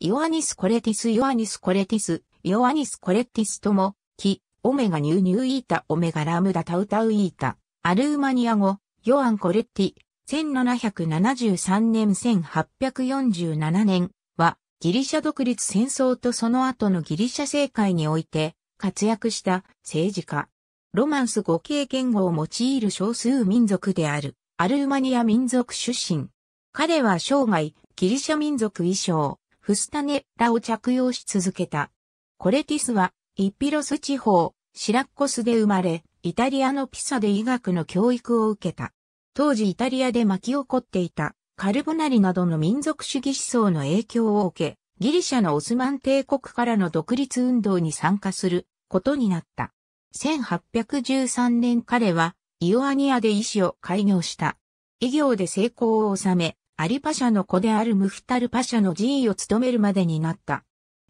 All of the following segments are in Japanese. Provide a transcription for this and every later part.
イオアニスコレティスイオアニスコレティス、イオアニスコレティスとも、キ、オメガニューニューイータオメガラムダタウタウイータ、アルーマニア語、ヨアンコレッティ、1773年1847年は、ギリシャ独立戦争とその後のギリシャ政界において、活躍した政治家。ロマンス語系言語を用いる少数民族である、アルーマニア民族出身。彼は生涯、ギリシャ民族衣装、フスタネラを着用し続けた。コレティスは、イピロス地方、シラッコスで生まれ、イタリアのピサで医学の教育を受けた。当時イタリアで巻き起こっていたカルボナリなどの民族主義思想の影響を受け、ギリシャのオスマン帝国からの独立運動に参加することになった。1813年彼はイオアニアで医師を開業した。医業で成功を収め、アリパシャの子であるムフタルパシャの寺院を務めるまでになった。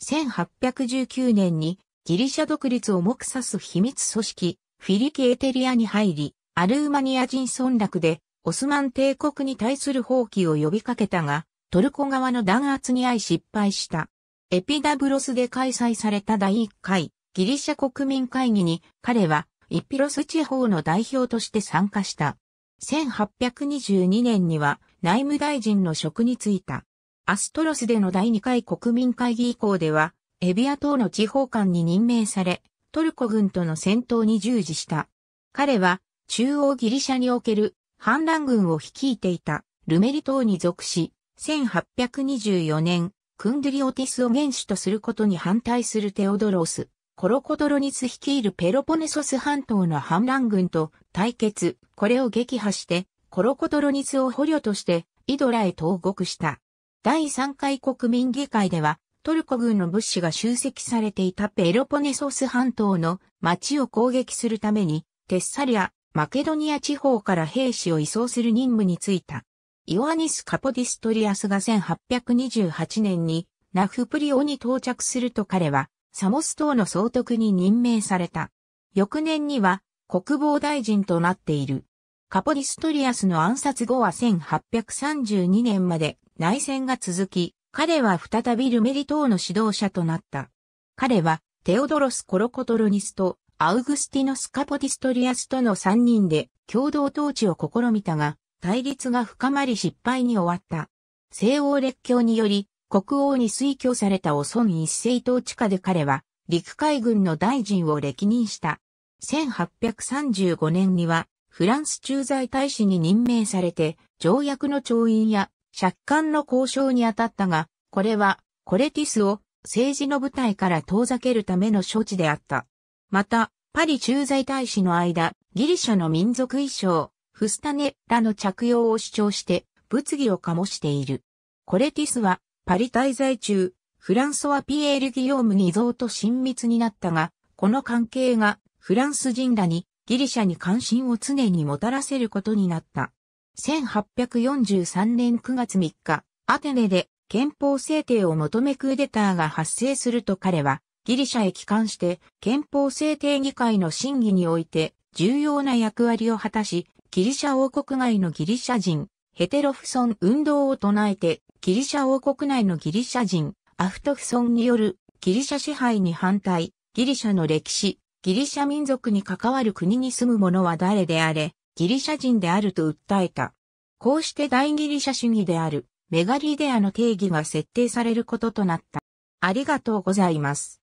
1819年にギリシャ独立を目指す秘密組織、フィリケーテリアに入り、アルーマニア人村落でオスマン帝国に対する放棄を呼びかけたが、トルコ側の弾圧に遭い失敗した。エピダブロスで開催された第1回ギリシャ国民会議に彼はイピロス地方の代表として参加した。1822年には内務大臣の職に就いた。アストロスでの第2回国民会議以降では、エビア島の地方官に任命され、トルコ軍との戦闘に従事した。彼は、中央ギリシャにおける反乱軍を率いていたルメリ島に属し、1824年、クンドリオティスを元首とすることに反対するテオドロス、コロコドロニス率いるペロポネソス半島の反乱軍と対決、これを撃破して、コロコトロニスを捕虜として、イドラへ投獄した。第3回国民議会では、トルコ軍の物資が集積されていたペロポネソス半島の町を攻撃するために、テッサリア、マケドニア地方から兵士を移送する任務に就いた。イオアニス・カポディストリアスが1828年にナフプリオに到着すると彼はサモス島の総督に任命された。翌年には国防大臣となっている。カポディストリアスの暗殺後は1832年まで内戦が続き、彼は再びルメリ島の指導者となった。彼はテオドロス・コロコトロニスとアウグスティノス・カポディストリアスとの3人で共同統治を試みたが、対立が深まり失敗に終わった。西欧列強により、国王に推挙されたオソン一世統治下で彼は、陸海軍の大臣を歴任した。1835年には、フランス駐在大使に任命されて、条約の調印や借款の交渉に当たったが、これはコレティスを政治の舞台から遠ざけるための処置であった。また、パリ駐在大使の間、ギリシャの民族衣装、フスタネラの着用を主張して、物議を醸している。コレティスは、パリ滞在中、フランソワ・ピエール・ギヨーム・にゾーと親密になったが、この関係がフランス人らにギリシャに関心を常にもたらせることになった。1843年9月3日、アテネで憲法制定を求めクーデターが発生すると彼は、ギリシャへ帰還して憲法制定議会の審議において重要な役割を果たし、ギリシャ王国外のギリシャ人、ヘテロフソン運動を唱えて、ギリシャ王国内のギリシャ人、アフトフソンによるギリシャ支配に反対、ギリシャの歴史、ギリシャ民族に関わる国に住む者は誰であれ、ギリシャ人であると訴えた。こうして大ギリシャ主義であるメガリデアの定義が設定されることとなった。ありがとうございます。